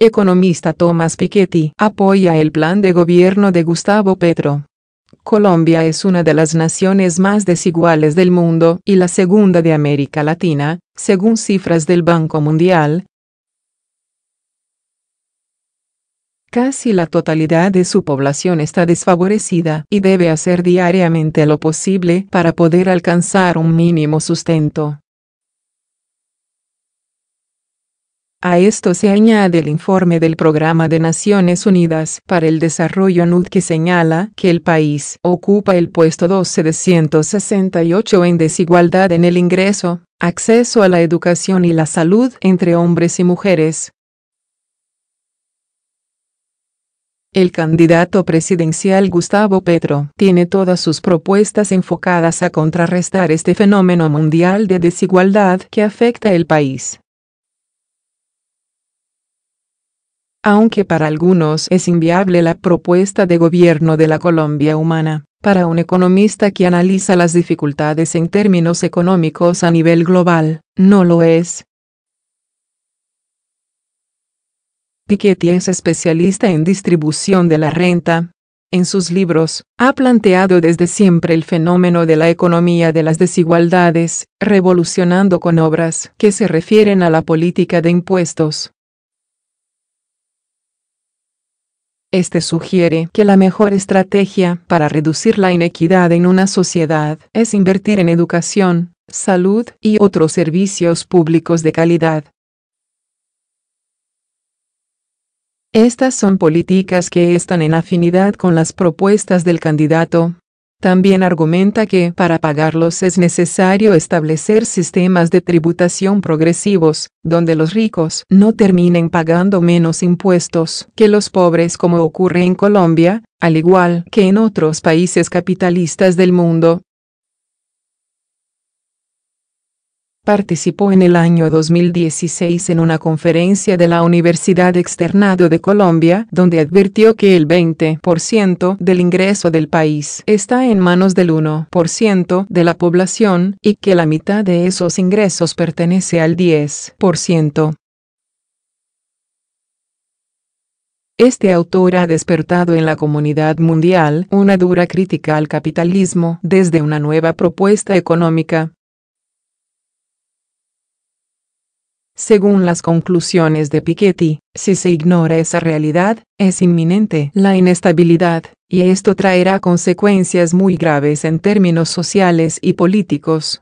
Economista Thomas Piketty apoya el plan de gobierno de Gustavo Petro. Colombia es una de las naciones más desiguales del mundo y la segunda de América Latina, según cifras del Banco Mundial. Casi la totalidad de su población está desfavorecida y debe hacer diariamente lo posible para poder alcanzar un mínimo sustento. A esto se añade el informe del Programa de Naciones Unidas para el Desarrollo NUD que señala que el país ocupa el puesto 12 de 168 en desigualdad en el ingreso, acceso a la educación y la salud entre hombres y mujeres. El candidato presidencial Gustavo Petro tiene todas sus propuestas enfocadas a contrarrestar este fenómeno mundial de desigualdad que afecta el país. aunque para algunos es inviable la propuesta de gobierno de la Colombia humana. Para un economista que analiza las dificultades en términos económicos a nivel global, no lo es. Piketty es especialista en distribución de la renta. En sus libros, ha planteado desde siempre el fenómeno de la economía de las desigualdades, revolucionando con obras que se refieren a la política de impuestos, Este sugiere que la mejor estrategia para reducir la inequidad en una sociedad es invertir en educación, salud y otros servicios públicos de calidad. Estas son políticas que están en afinidad con las propuestas del candidato también argumenta que para pagarlos es necesario establecer sistemas de tributación progresivos, donde los ricos no terminen pagando menos impuestos que los pobres como ocurre en Colombia, al igual que en otros países capitalistas del mundo. participó en el año 2016 en una conferencia de la Universidad Externado de Colombia, donde advirtió que el 20% del ingreso del país está en manos del 1% de la población y que la mitad de esos ingresos pertenece al 10%. Este autor ha despertado en la comunidad mundial una dura crítica al capitalismo desde una nueva propuesta económica, Según las conclusiones de Piketty, si se ignora esa realidad, es inminente la inestabilidad, y esto traerá consecuencias muy graves en términos sociales y políticos.